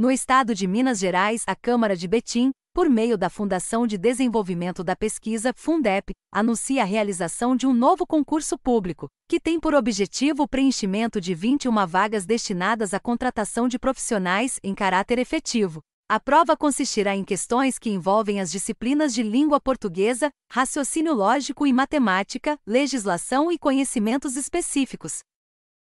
No estado de Minas Gerais, a Câmara de Betim, por meio da Fundação de Desenvolvimento da Pesquisa, Fundep, anuncia a realização de um novo concurso público, que tem por objetivo o preenchimento de 21 vagas destinadas à contratação de profissionais em caráter efetivo. A prova consistirá em questões que envolvem as disciplinas de língua portuguesa, raciocínio lógico e matemática, legislação e conhecimentos específicos.